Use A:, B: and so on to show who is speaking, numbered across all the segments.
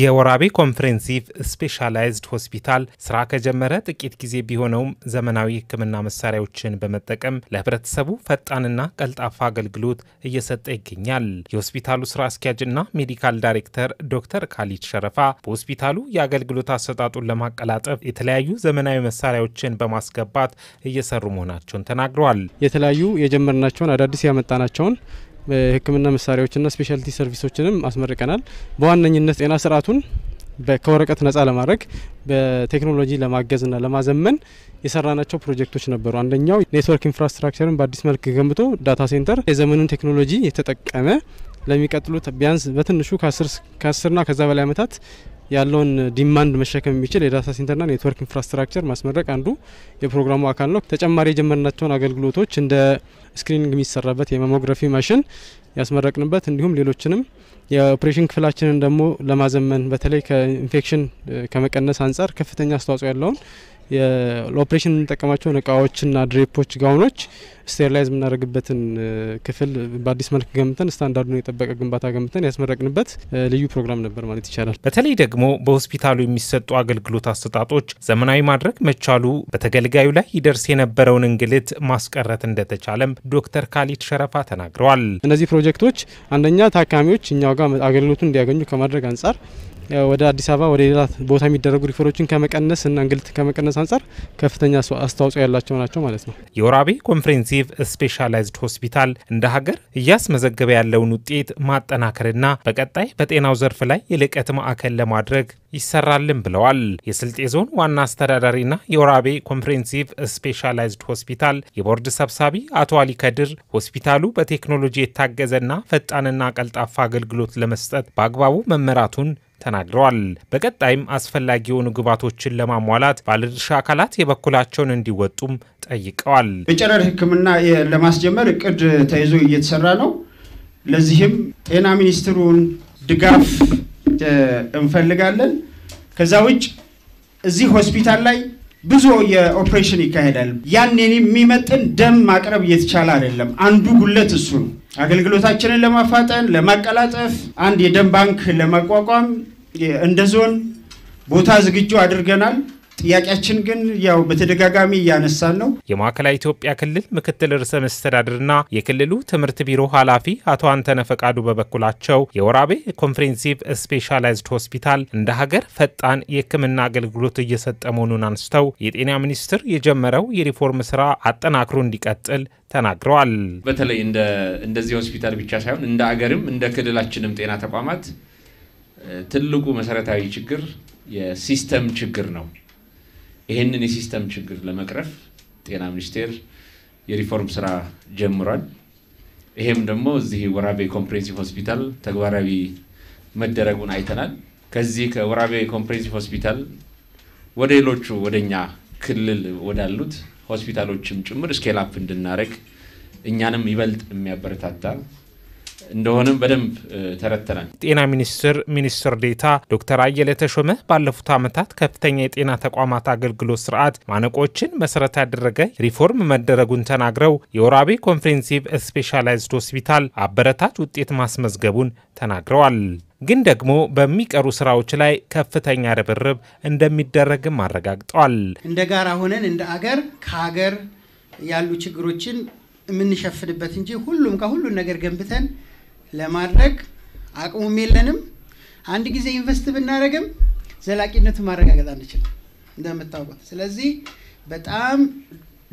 A: የወራቤ ኮምፕሬንሲቭ ስፔሻላይዝድ ሆስፒታል ስራ ከጀመረ ጥቂት ጊዜ ቢሆነውም ዘመናዊ ሕክምና መሳሪያዎችን በመጠቀም ለህብረተሰቡ ፈጣንና ቀልጣፋ አገልግሎት እየሰጠ ይገኛል። የሆስፒታሉ ስራ አስኪያጅና ሜዲካል ዳይሬክተር ዶክተር ካሊድ ሸረፋ በሆስፒታሉ የአገልግሎት አሰጣጡን ለማቀላጠፍ የተለያዩ ዘመናዊ መሳሪያዎችን በማስገባት እየሰሩ መሆናቸውን ተናግረዋል።
B: የተለያዩ የጀመርናቸውን አዳዲስ ያመጣናቸውን የህክምና መሳሪያዎችና ስፔሻሊቲ ሰርቪሶችንም አስመርቀናል። በዋነኝነት ጤና ስርዓቱን ከወረቀት ነጻ ለማድረግ በቴክኖሎጂ ለማገዝና ለማዘመን የሰራናቸው ፕሮጀክቶች ነበሩ። አንደኛው ኔትወርክ ኢንፍራስትራክቸርን በአዲስ መልክ ገንብቶ ዳታ ሴንተር የዘመኑን ቴክኖሎጂ የተጠቀመ ለሚቀጥሉት ቢያንስ በትንሹ ከአስርና ከዛ በላይ አመታት ያለውን ዲማንድ መሸከም የሚችል የዳታ ሴንተርና ኔትወርክ ኢንፍራስትራክቸር ማስመረቅ አንዱ የፕሮግራሙ አካል ነው። ተጨማሪ የጀመርናቸውን አገልግሎቶች እንደ ስክሪኒንግ የሚሰራበት የማሞግራፊ ማሽን ያስመረቅንበት እንዲሁም ሌሎችንም የኦፕሬሽን ክፍላችንን ደግሞ ለማዘመን በተለይ ከኢንፌክሽን ከመቀነስ አንጻር ከፍተኛ አስተዋጽኦ ያለውን ለኦፕሬሽን የምንጠቀማቸውን እቃዎችና ድሬፖች፣ ጋውኖች ስቴሪላይዝ የምናደርግበትን ክፍል በአዲስ መልክ ገምተን ስታንዳርዱን የጠበቀ ግንባታ ገምተን ያስመረቅንበት
A: ልዩ ፕሮግራም ነበር ማለት ይቻላል። በተለይ ደግሞ በሆስፒታሉ የሚሰጡ አገልግሎት አሰጣጦች ዘመናዊ ማድረግ መቻሉ በተገልጋዩ ላይ ይደርስ የነበረውን እንግልት ማስቀረት እንደተቻለም ዶክተር ካሊድ ሸረፋ ተናግረዋል። እነዚህ ፕሮጀክቶች አንደኛ ታካሚዎች እኛው ጋር አገልግሎቱን እንዲያገኙ ከማድረግ አንጻር
B: ወደ አዲስ አበባ ወደ ሌላ ቦታ የሚደረጉ ሪፈሮችን ከመቀነስ እና እንግልት ከመቀነስ አንጻር
A: ከፍተኛ አስተዋጽኦ ያላቸው ናቸው ማለት ነው። የወራቤ ኮንፍሬንሲቭ ስፔሻላይዝድ ሆስፒታል እንደ ሀገር እያስመዘገበ ያለውን ውጤት ማጠናከርና በቀጣይ በጤናው ዘርፍ ላይ የልቀት ማዕከል ለማድረግ ይሰራልን ብለዋል። የስልጤ ዞን ዋና አስተዳዳሪና የወራቤ ኮንፍሬንሲቭ ስፔሻላይዝድ ሆስፒታል የቦርድ ሰብሳቢ አቶ አሊ ከድር ሆስፒታሉ በቴክኖሎጂ የታገዘና ፈጣንና ቀልጣፋ አገልግሎት ለመስጠት በአግባቡ መመራቱን ተናግረዋል። በቀጣይም አስፈላጊ የሆኑ ግባቶችን ለማሟላት ባለድርሻ አካላት የበኩላቸውን እንዲወጡም ጠይቀዋል። የጨረር
C: ሕክምና ለማስጀመር እቅድ ተይዞ እየተሰራ ነው። ለዚህም ጤና ሚኒስትሩን ድጋፍ እንፈልጋለን። ከዛ ውጭ እዚህ ሆስፒታል ላይ ብዙ የኦፕሬሽን ይካሄዳል። ያንን የሚመጥን ደም ማቅረብ እየተቻለ አይደለም። አንዱ ጉለት እሱ ነው። አገልግሎታችንን ለማፋጠን ለማቀላጠፍ አንድ የደም ባንክ ለማቋቋም እንደ ዞን ቦታ ዝግጁ አድርገናል። ጥያቄያችን ግን ያው በተደጋጋሚ እያነሳን ነው።
A: የማዕከላዊ ኢትዮጵያ ክልል ምክትል ርዕሰ መስተዳድርና የክልሉ ትምህርት ቢሮ ኃላፊ አቶ አንተነ ፈቃዱ በበኩላቸው የወራቤ ኮንፍሬንሲቭ ስፔሻላይዝድ ሆስፒታል እንደ ሀገር ፈጣን የሕክምና አገልግሎት እየሰጠ መሆኑን አንስተው የጤና ሚኒስቴር የጀመረው የሪፎርም ስራ አጠናክሮ እንዲቀጥል ተናግረዋል። በተለይ
D: እንደዚህ ሆስፒታል ብቻ ሳይሆን እንደ አገርም እንደ ክልላችንም ጤና ተቋማት ትልቁ መሰረታዊ ችግር የሲስተም ችግር ነው። ይህንን የሲስተም ችግር ለመቅረፍ ጤና ሚኒስቴር የሪፎርም ስራ ጀምሯል። ይሄም ደግሞ እዚህ ወራቤ ኮምፕሬንሲቭ ሆስፒታል ተግባራዊ መደረጉን አይተናል። ከዚህ ከወራቤ ኮምፕሬንሲቭ ሆስፒታል ወደ ሌሎቹ ወደኛ ክልል ወዳሉት ሆስፒታሎችም ጭምር ስኬል አፕ እንድናደርግ እኛንም ይበልጥ የሚያበረታታ እንደሆነም በደንብ ተረተናል።
A: ጤና ሚኒስቴር ሚኒስትር ዴታ ዶክተር አየለ ተሾመ ባለፉት ዓመታት ከፍተኛ የጤና ተቋማት አገልግሎት ስርዓት ማነቆችን መሰረት ያደረገ ሪፎርም መደረጉን ተናግረው የወራቤ ኮንፍሬንሲቭ ስፔሻላይዝድ ሆስፒታል አበረታች ውጤት ማስመዝገቡን ተናግረዋል። ግን ደግሞ በሚቀሩ ስራዎች ላይ ከፍተኛ ርብርብ እንደሚደረግም አረጋግጠዋል።
C: እንደ ጋራ ሆነን እንደ አገር ከሀገር ያሉ ችግሮችን የምንሸፍንበት እንጂ ሁሉም ከሁሉን ነገር ገንብተን ለማድረግ አቅሙም የለንም። አንድ ጊዜ ኢንቨስት ብናደረግም ዘላቂነቱን ማረጋገጥ አንችልም እንደምታውቁት። ስለዚህ በጣም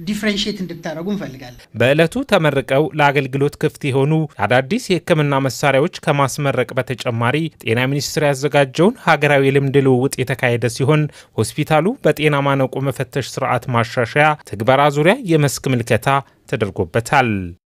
C: ዲፍረንሽት እንድታደረጉ እንፈልጋለን።
A: በዕለቱ ተመርቀው ለአገልግሎት ክፍት የሆኑ አዳዲስ የሕክምና መሳሪያዎች ከማስመረቅ በተጨማሪ ጤና ሚኒስቴር ያዘጋጀውን ሀገራዊ ልምድ ልውውጥ የተካሄደ ሲሆን ሆስፒታሉ በጤና ማነቆ መፈተሽ ስርዓት ማሻሻያ ትግበራ ዙሪያ የመስክ ምልከታ ተደርጎበታል።